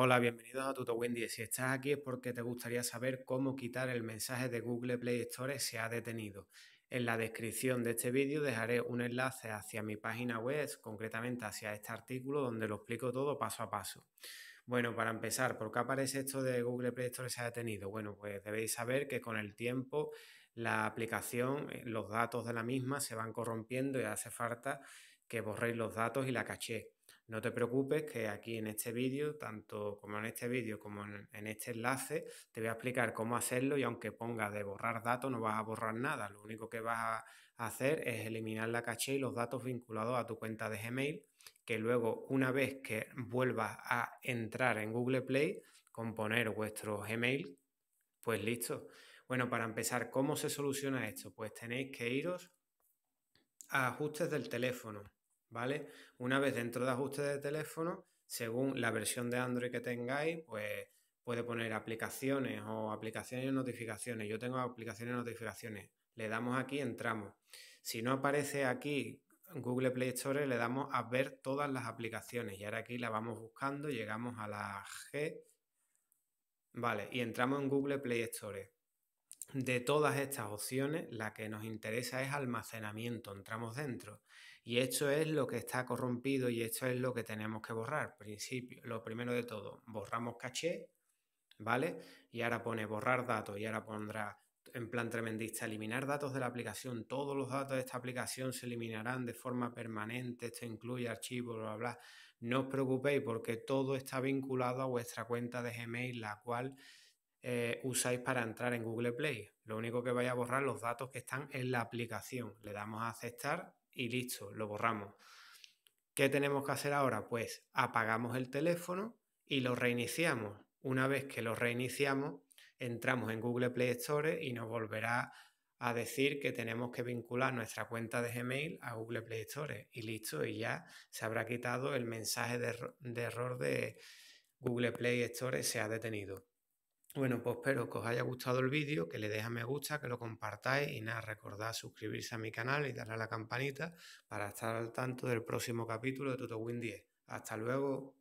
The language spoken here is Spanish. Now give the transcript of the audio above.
Hola, bienvenidos a TutoWindy. Si estás aquí es porque te gustaría saber cómo quitar el mensaje de Google Play Store se ha detenido. En la descripción de este vídeo dejaré un enlace hacia mi página web, concretamente hacia este artículo donde lo explico todo paso a paso. Bueno, para empezar, ¿por qué aparece esto de Google Play Store se ha detenido? Bueno, pues debéis saber que con el tiempo la aplicación, eh, los datos de la misma se van corrompiendo y hace falta que borréis los datos y la caché. No te preocupes que aquí en este vídeo, tanto como en este vídeo como en, este enlace, te voy a explicar cómo hacerlo y aunque ponga de borrar datos no vas a borrar nada. Lo único que vas a hacer es eliminar la caché y los datos vinculados a tu cuenta de Gmail, que luego una vez que vuelvas a entrar en Google Play, con poner vuestro Gmail, pues listo. Bueno, para empezar, ¿cómo se soluciona esto? Pues tenéis que iros a ajustes del teléfono ¿vale? Una vez dentro de ajustes de teléfono, según la versión de Android que tengáis, pues puede poner aplicaciones o aplicaciones y notificaciones. Yo tengo aplicaciones y notificaciones. Le damos aquí, entramos. Si no aparece aquí Google Play Store, le damos a ver todas las aplicaciones. Y ahora aquí la vamos buscando, llegamos a la G. Vale, y entramos en Google Play Store de todas estas opciones, la que nos interesa es almacenamiento, entramos dentro. Y esto es lo que está corrompido y esto es lo que tenemos que borrar. Principio, lo primero de todo, borramos caché, ¿vale? Y ahora pone borrar datos y ahora pondrá en plan tremendista eliminar datos de la aplicación. Todos los datos de esta aplicación se eliminarán de forma permanente. Esto incluye archivos, bla, bla. No os preocupéis porque todo está vinculado a vuestra cuenta de Gmail, la cual eh, usáis para entrar en Google Play. Lo único que vais a borrar los datos que están en la aplicación. Le damos a aceptar y listo, lo borramos. ¿Qué tenemos que hacer ahora? Pues apagamos el teléfono y lo reiniciamos. Una vez que lo reiniciamos, entramos en Google Play Store y nos volverá a decir que tenemos que vincular nuestra cuenta de Gmail a Google Play Store y listo, y ya se habrá quitado el mensaje de error de Google Play Store se ha detenido. Bueno, pues espero que os haya gustado el vídeo, que le deis a me gusta, que lo compartáis y nada, recordad suscribirse a mi canal y darle a la campanita para estar al tanto del próximo capítulo de Win 10. Hasta luego.